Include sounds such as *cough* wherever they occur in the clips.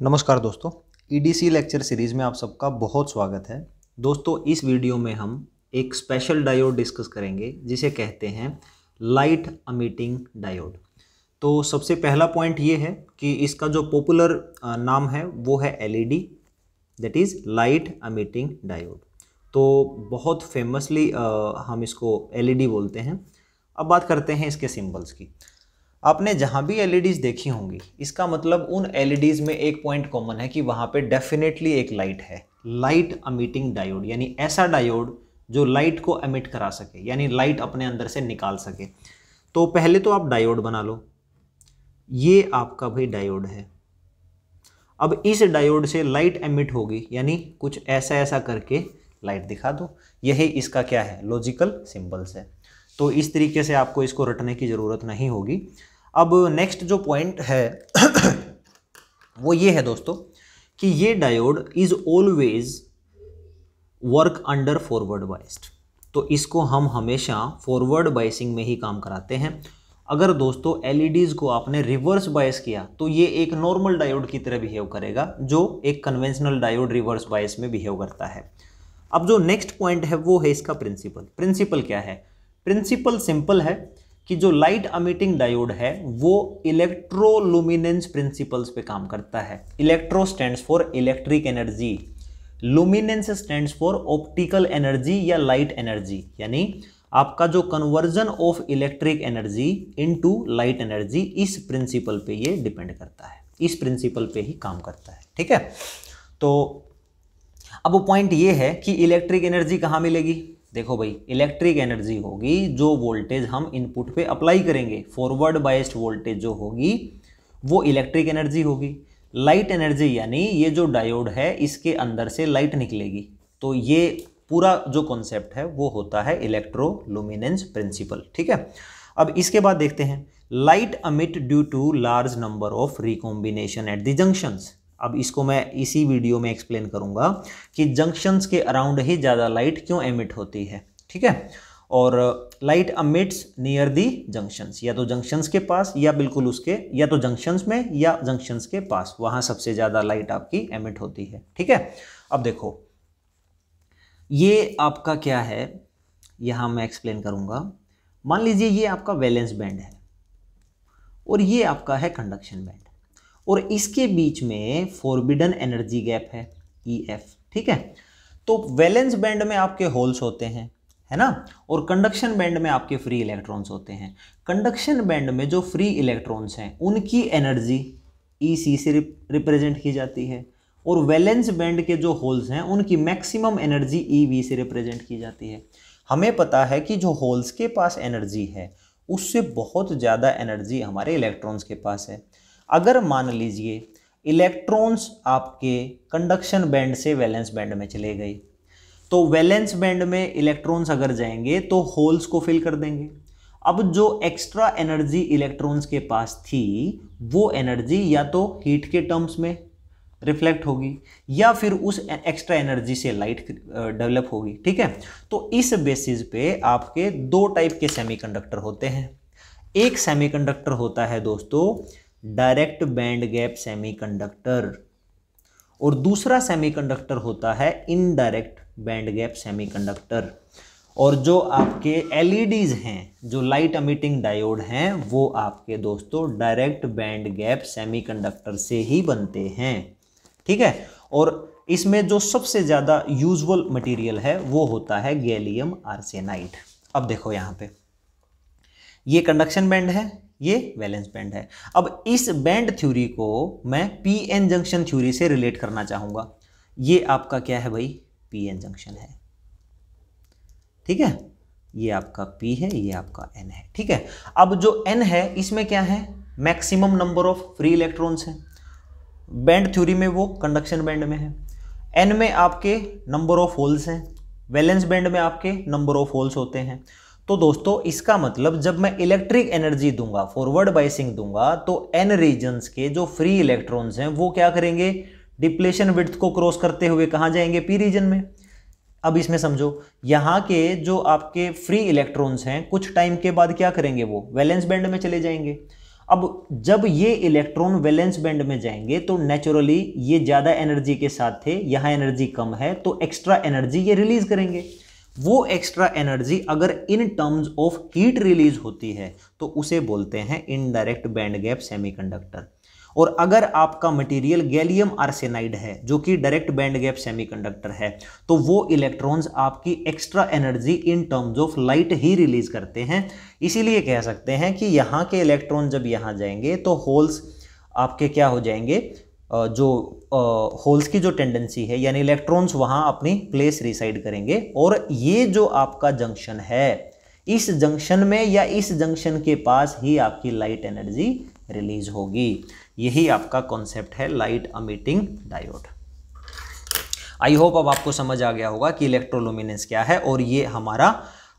नमस्कार दोस्तों EDC lecture series में आप सबका बहुत स्वागत है दोस्तों इस वीडियो में हम एक स्पेशल डायोड डिस्कस करेंगे जिसे कहते हैं लाइट अमीटिंग डायोड तो सबसे पहला पॉइंट ये है कि इसका जो पॉपुलर नाम है वो है LED that is light emitting diode तो बहुत फेमसली हम इसको एलईडी e बोलते हैं अब बात करते हैं इसके सिम्बल्स की आपने जहाँ भी एल e देखी होंगी इसका मतलब उन एल e में एक पॉइंट कॉमन है कि वहाँ पे डेफिनेटली एक लाइट है लाइट अमिटिंग डायोड यानी ऐसा डायोड जो लाइट को अमिट करा सके यानी लाइट अपने अंदर से निकाल सके तो पहले तो आप डायोड बना लो ये आपका भाई डायोड है अब इस डायोड से लाइट एमिट होगी यानी कुछ ऐसा ऐसा करके लाइट दिखा दो यही इसका क्या है लॉजिकल सिंबल्स है तो इस तरीके से आपको इसको रटने की ज़रूरत नहीं होगी अब नेक्स्ट जो पॉइंट है *clears throat* वो ये है दोस्तों कि ये diode is always work under forward biased तो इसको हम हमेशा फॉरवर्ड बाइसिंग में ही काम कराते हैं अगर दोस्तों एलईडीज़ e को आपने रिवर्स बायस किया तो ये एक नॉर्मल डायोड की तरह बिहेव करेगा जो एक कन्वेंशनल डायोड रिवर्स बायस में बिहेव करता है अब जो नेक्स्ट पॉइंट है वो है इसका प्रिंसिपल प्रिंसिपल क्या है प्रिंसिपल सिंपल है कि जो लाइट अमिटिंग डायोड है वो इलेक्ट्रोलुमिनेंस प्रिंसिपल्स पे काम करता है electro stands for electric energy luminance stands for optical energy या लाइट एनर्जी यानी आपका जो conversion of electric energy into light energy इस प्रिंसिपल पे ये डिपेंड करता है इस प्रिंसिपल पे ही काम करता है ठीक है तो अब पॉइंट ये है कि इलेक्ट्रिक एनर्जी कहाँ मिलेगी देखो भाई इलेक्ट्रिक एनर्जी होगी जो वोल्टेज हम इनपुट पे अप्लाई करेंगे फॉरवर्ड बाइस्ड वोल्टेज जो होगी वो इलेक्ट्रिक एनर्जी होगी लाइट एनर्जी यानी ये जो डायोड है इसके अंदर से लाइट निकलेगी तो ये पूरा जो कॉन्सेप्ट है वो होता है इलेक्ट्रोलुमिनेंस प्रिंसिपल ठीक है अब इसके बाद देखते हैं light emit due to large number of recombination at the junctions अब इसको मैं इसी वीडियो में एक्सप्लेन करूँगा कि जंक्शंस के अराउंड ही ज़्यादा लाइट क्यों एमिट होती है ठीक है और light emits near the junctions या तो जंक्शंस के पास या बिल्कुल उसके या तो जंक्शंस में या जंक्शंस के पास वहाँ सबसे ज़्यादा लाइट आपकी एमिट होती है ठीक है अब देखो ये आपका क्या है यहाँ मैं एक्सप्लेन करूँगा मान लीजिए ये आपका वैलेंस बैंड है और ये आपका है कंडक्शन बैंड और इसके बीच में फोरबिडन एनर्जी गैप है ई e एफ ठीक है तो वैलेंस बैंड में आपके होल्स होते हैं है ना और कंडक्शन बैंड में आपके फ्री इलेक्ट्रॉन्स होते हैं कंडक्शन बैंड में जो फ्री इलेक्ट्रॉन्स हैं उनकी एनर्जी ई सी से रिप्रेजेंट की जाती है और वैलेंस बैंड के जो होल्स हैं उनकी मैक्सिमम एनर्जी ई वी से रिप्रेजेंट की जाती है हमें पता है कि जो होल्स के पास एनर्जी है उससे बहुत ज़्यादा एनर्जी हमारे इलेक्ट्रॉन्स के पास है अगर मान लीजिए इलेक्ट्रॉन्स आपके कंडक्शन बैंड से वैलेंस बैंड में चले गए तो वैलेंस बैंड में इलेक्ट्रॉन्स अगर जाएंगे तो होल्स को फिल कर देंगे अब जो एक्स्ट्रा एनर्जी इलेक्ट्रॉन्स के पास थी वो एनर्जी या तो हीट के टर्म्स में रिफ्लेक्ट होगी या फिर उस एक्स्ट्रा एनर्जी से लाइट डेवलप होगी ठीक है तो इस बेसिस पे आपके दो टाइप के सेमीकंडक्टर होते हैं एक सेमीकंडक्टर होता है दोस्तों डायरेक्ट बैंड गैप सेमीकंडक्टर और दूसरा सेमीकंडक्टर होता है इनडायरेक्ट बैंड गैप सेमीकंडक्टर और जो आपके एलईडीज हैं जो लाइट अमिटिंग डायोड हैं वो आपके दोस्तों डायरेक्ट बैंड गैप सेमीकंडक्टर से ही बनते हैं ठीक है और इसमें जो सबसे ज़्यादा यूजुअल मटेरियल है वो होता है गैलियम आरसेनाइट अब देखो यहाँ पे ये कंडक्शन बैंड है ये वैलेंस बैंड है अब इस बैंड थ्योरी को मैं पी एन जंक्शन थ्योरी से रिलेट करना चाहूँगा ये आपका क्या है भाई पी एन जंक्शन है ठीक है ये आपका पी है ये आपका एन है ठीक है अब जो एन है इसमें क्या है maximum number of free electrons हैं बैंड थ्योरी में वो कंडक्शन बैंड में है एन में आपके नंबर ऑफ होल्स हैं वैलेंस बैंड में आपके नंबर ऑफ होल्स होते हैं तो दोस्तों इसका मतलब जब मैं इलेक्ट्रिक एनर्जी दूंगा फॉरवर्ड बाइसिंग दूंगा तो एन रीजन्स के जो फ्री इलेक्ट्रॉन्स हैं वो क्या करेंगे डिप्लेशन विथ को क्रॉस करते हुए कहाँ जाएंगे पी रीजन में अब इसमें समझो यहाँ के जो आपके फ्री इलेक्ट्रॉन्स हैं कुछ टाइम के बाद क्या करेंगे वो वैलेंस बैंड में चले जाएंगे अब जब ये इलेक्ट्रॉन वैलेंस बैंड में जाएंगे तो नेचुरली ये ज़्यादा एनर्जी के साथ थे यहाँ एनर्जी कम है तो एक्स्ट्रा एनर्जी ये रिलीज करेंगे वो एक्स्ट्रा एनर्जी अगर in terms of heat release होती है तो उसे बोलते हैं इनडायरेक्ट बैंड गैप सेमीकंडक्टर और अगर आपका मटेरियल गैलियम आर्सेनाइड है जो कि डायरेक्ट बैंड गैप सेमीकंडक्टर है तो वो इलेक्ट्रॉन्स आपकी extra energy in terms of light ही रिलीज करते हैं इसीलिए कह सकते हैं कि यहाँ के इलेक्ट्रॉन जब यहाँ जाएंगे तो होल्स आपके क्या हो जाएंगे जो होल्स की जो टेंडेंसी है यानी इलेक्ट्रॉन्स वहाँ अपनी प्लेस रिसाइड करेंगे और ये जो आपका जंक्शन है इस जंक्शन में या इस जंक्शन के पास ही आपकी लाइट एनर्जी रिलीज होगी यही आपका कॉन्सेप्ट है light emitting diode I hope अब आपको समझ आ गया होगा कि इलेक्ट्रोलुमिनेंस क्या है और ये हमारा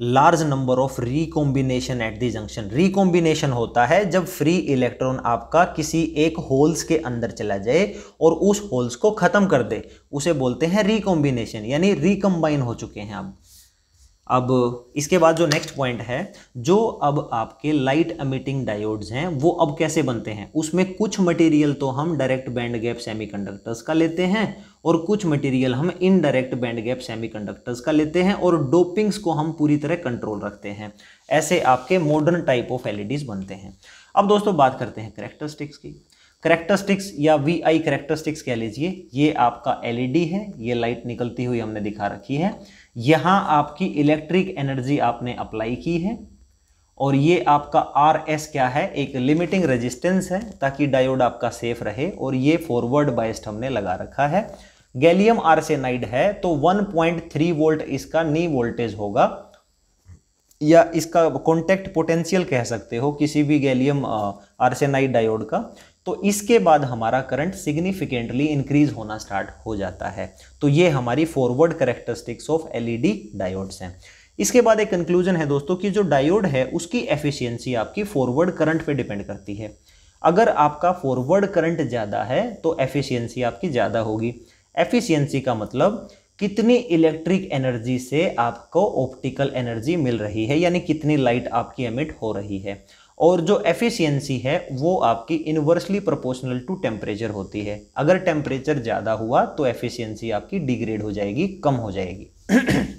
large number of recombination at the junction recombination होता है जब फ्री इलेक्ट्रॉन आपका किसी एक होल्स के अंदर चला जाए और उस होल्स को ख़त्म कर दे उसे बोलते हैं रिकॉम्बिनेशन यानी रिकम्बाइन हो चुके हैं अब अब इसके बाद जो नेक्स्ट पॉइंट है जो अब आपके लाइट अमिटिंग डायोड्स हैं वो अब कैसे बनते हैं उसमें कुछ मटेरियल तो हम डायरेक्ट बैंड गैप सेमीकंडक्टर्स का लेते हैं और कुछ मटेरियल हम इनडायरेक्ट बैंड गैप सेमीकंडक्टर्स का लेते हैं और डोपिंग्स को हम पूरी तरह कंट्रोल रखते हैं ऐसे आपके मॉडर्न टाइप ऑफ एल बनते हैं अब दोस्तों बात करते हैं करेक्टरिस्टिक्स की करेक्टरिस्टिक्स या वी आई करेक्टरिस्टिक्स कह लीजिए ये आपका एलईडी e है ये लाइट निकलती हुई हमने दिखा रखी है यहां आपकी इलेक्ट्रिक एनर्जी आपने अप्लाई की है और ये आपका आर एस क्या है एक लिमिटिंग रेजिस्टेंस है ताकि डायोड आपका सेफ रहे और ये फॉरवर्ड बाइस्ट हमने लगा रखा है गैलियम आरसेनाइड है तो 1.3 वोल्ट इसका नी वोल्टेज होगा या इसका कॉन्टैक्ट पोटेंशियल कह सकते हो किसी भी गैलियम आरसेनाइड डायोड का तो इसके बाद हमारा करंट सिग्निफिकेंटली इंक्रीज होना स्टार्ट हो जाता है तो ये हमारी forward characteristics of LED diodes हैं इसके बाद एक कंक्लूजन है दोस्तों कि जो डायोड है उसकी एफिशिएंसी आपकी फॉरवर्ड करंट पे डिपेंड करती है अगर आपका फॉरवर्ड करंट ज़्यादा है तो एफिशिएंसी आपकी ज़्यादा होगी एफिशिएंसी का मतलब कितनी इलेक्ट्रिक एनर्जी से आपको ऑप्टिकल एनर्जी मिल रही है यानी कितनी लाइट आपकी एमिट हो रही है और जो एफिशिएंसी है वो आपकी इन्वर्सली प्रोपोर्शनल टू टेम्परेचर होती है अगर टेम्परेचर ज़्यादा हुआ तो एफिशिएंसी आपकी डिग्रेड हो जाएगी कम हो जाएगी *clears throat*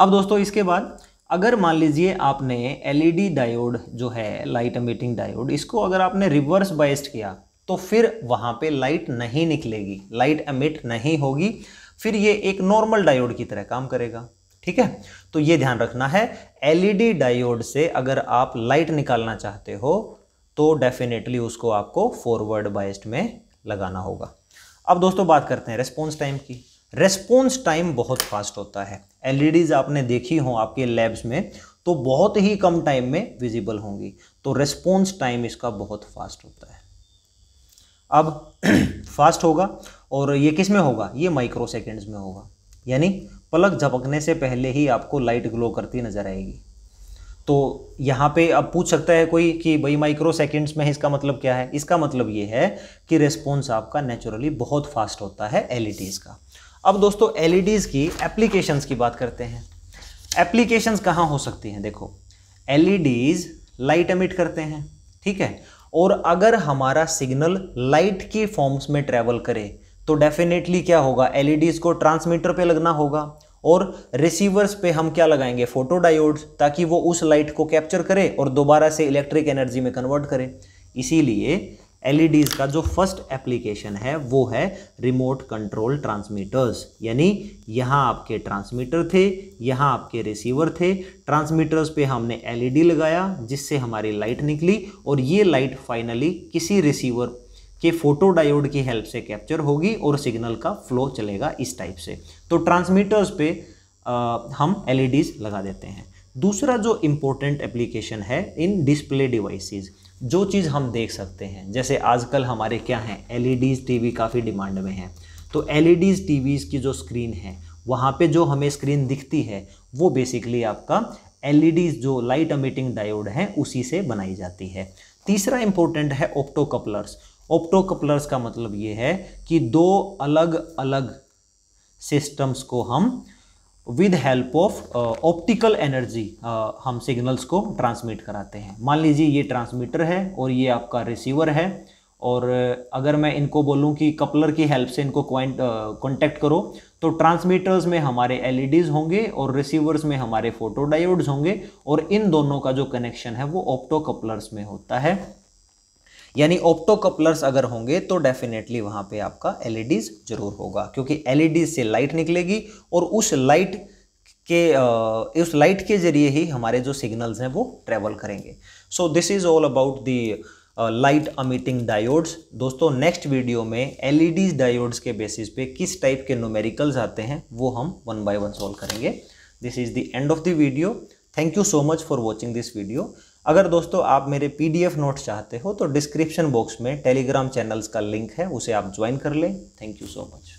अब दोस्तों इसके बाद अगर मान लीजिए आपने एलईडी डायोड जो है लाइट अमिटिंग डायोड इसको अगर आपने रिवर्स बाइस्ड किया तो फिर वहाँ पर लाइट नहीं निकलेगी लाइट अमिट नहीं होगी फिर ये एक नॉर्मल डायोड की तरह काम करेगा ठीक है तो ये ध्यान रखना है एलईडी डायोड e से अगर आप लाइट निकालना चाहते हो तो डेफिनेटली उसको आपको फॉरवर्ड बाइस्ड में लगाना होगा अब दोस्तों बात करते हैं रेस्पॉन्स टाइम की रेस्पॉन्स टाइम बहुत फास्ट होता है एल e आपने देखी हो आपके लैब्स में तो बहुत ही कम टाइम में विजिबल होंगी तो रेस्पॉन्स टाइम इसका बहुत फास्ट होता है अब फास्ट *clears throat* होगा और ये किस में होगा ये माइक्रो सेकेंड्स में होगा यानी पलक झपकने से पहले ही आपको लाइट ग्लो करती नज़र आएगी तो यहाँ पे अब पूछ सकता है कोई कि भाई माइक्रो सेकेंड्स में इसका मतलब क्या है इसका मतलब ये है कि रिस्पॉन्स आपका नेचुरली बहुत फास्ट होता है एल e का अब दोस्तों एल e की एप्लीकेशंस की बात करते हैं एप्लीकेशंस कहाँ हो सकती हैं देखो एल लाइट एमिट करते हैं ठीक है और अगर हमारा सिग्नल लाइट की फॉर्म्स में ट्रैवल करे तो डेफिनेटली क्या होगा एलईडीज e को ट्रांसमीटर पे लगना होगा और रिसीवर्स पे हम क्या लगाएंगे फोटो डायोड्स ताकि वो उस लाइट को कैप्चर करे और दोबारा से इलेक्ट्रिक एनर्जी में कन्वर्ट करे इसीलिए एलईडीज e का जो फर्स्ट एप्लीकेशन है वो है रिमोट कंट्रोल ट्रांसमीटर्स यानी यहाँ आपके ट्रांसमीटर थे यहाँ आपके रिसीवर थे ट्रांसमीटर्स पे हमने एलईडी e लगाया जिससे हमारी लाइट निकली और ये लाइट फाइनली किसी रिसीवर के फोटो डायोड की हेल्प से कैप्चर होगी और सिग्नल का फ्लो चलेगा इस टाइप से तो ट्रांसमीटर्स पे आ, हम एल e लगा देते हैं दूसरा जो इम्पोर्टेंट एप्लीकेशन है इन डिस्प्ले डिवाइसेस जो चीज़ हम देख सकते हैं जैसे आजकल हमारे क्या हैं एल टीवी काफ़ी डिमांड में हैं तो एल टीवीज़ e की जो स्क्रीन है वहाँ पे जो हमें स्क्रीन दिखती है वो बेसिकली आपका एल e जो लाइट अमिटिंग डायोड है उसी से बनाई जाती है तीसरा इंपॉर्टेंट है ऑप्टो कपलर्स ऑप्टोकपलर्स का मतलब ये है कि दो अलग अलग सिस्टम्स को हम with help of optical energy हम सिग्नल्स को ट्रांसमिट कराते हैं मान लीजिए ये ट्रांसमीटर है और ये आपका रिसीवर है और uh, अगर मैं इनको बोलूं कि कपलर की हेल्प से इनको कॉन्टैक्ट uh, करो तो ट्रांसमीटर्स में हमारे एलईडीज़ e होंगे और रिसीवर्स में हमारे फोटोडायोड्स होंगे और इन दोनों का जो कनेक्शन है वो ऑप्टो कपलर्स में होता है यानी ऑप्टो कपलर्स अगर होंगे तो डेफिनेटली वहाँ पे आपका एल e जरूर होगा क्योंकि एल e से लाइट निकलेगी और उस लाइट के उस लाइट के जरिए ही हमारे जो सिग्नल्स हैं वो ट्रेवल करेंगे so this is all about the light emitting diodes दोस्तों नेक्स्ट वीडियो में एल डायोड्स e के बेसिस पे किस टाइप के नोमेरिकल्स आते हैं वो हम वन बाय वन सॉल्व करेंगे this is the end of the video thank you so much for watching this video अगर दोस्तों आप मेरे पीडीएफ नोट्स चाहते हो तो डिस्क्रिप्शन बॉक्स में टेलीग्राम चैनल्स का लिंक है उसे आप ज्वाइन कर लें थैंक यू सो मच